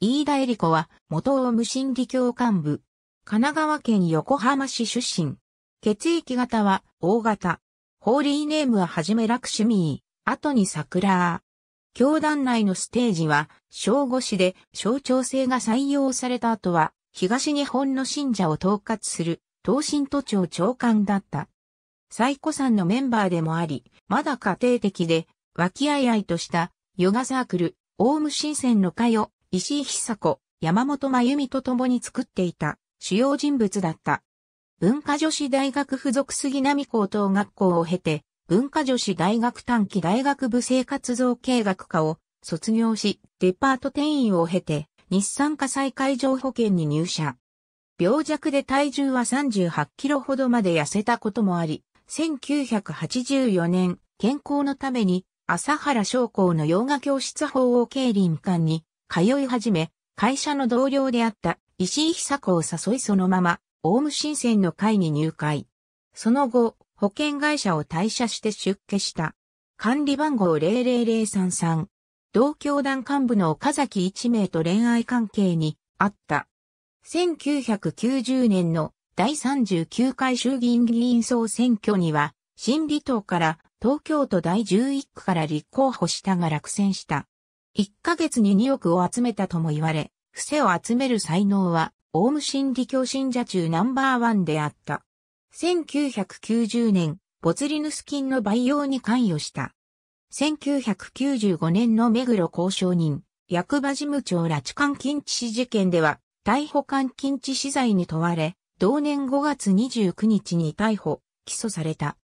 飯田恵理子は元オウム心理教幹部。神奈川県横浜市出身。血液型は O 型。ホーリーネームははじめラクシミー、後に桜。教団内のステージは小5市で象徴性が採用された後は東日本の信者を統括する東信都庁長官だった。最古さんのメンバーでもあり、まだ家庭的で、和気あいあいとしたヨガサークル、オウム新鮮の会を石井久子、山本真由美と共に作っていた主要人物だった。文化女子大学附属杉並高等学校を経て、文化女子大学短期大学部生活造形学科を卒業し、デパート店員を経て、日産火災会場保険に入社。病弱で体重は38キロほどまで痩せたこともあり、1984年、健康のために、朝原商工の洋画教室法を経林館に通い始め、会社の同僚であった石井久子を誘いそのまま、オウム新鮮の会に入会。その後、保険会社を退社して出家した。管理番号00033。同教団幹部の岡崎一名と恋愛関係にあった。1990年の第39回衆議院議員総選挙には、新理党から東京都第11区から立候補したが落選した。1ヶ月に2億を集めたとも言われ、伏せを集める才能は、オウム真理教信者中ナンバーワンであった。1990年、ボツリヌス菌の培養に関与した。1995年の目黒交渉人、役場事務長拉致監禁致死事件では、逮捕監禁致死罪に問われ、同年5月29日に逮捕、起訴された。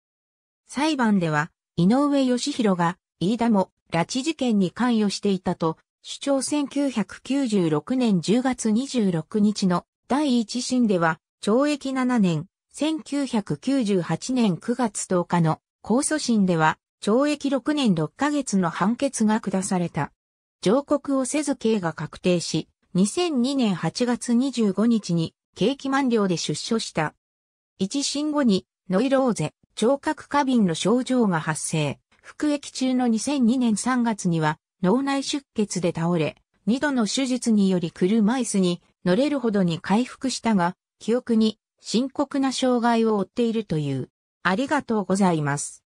裁判では、井上義弘が、飯田も、拉致事件に関与していたと主張1996年10月26日の第一審では懲役7年、1998年9月10日の控訴審では懲役6年6ヶ月の判決が下された。上告をせず刑が確定し、2002年8月25日に刑期満了で出所した。一審後にノイローゼ、聴覚過敏の症状が発生。服役中の2002年3月には脳内出血で倒れ、2度の手術により車椅子に乗れるほどに回復したが、記憶に深刻な障害を負っているという。ありがとうございます。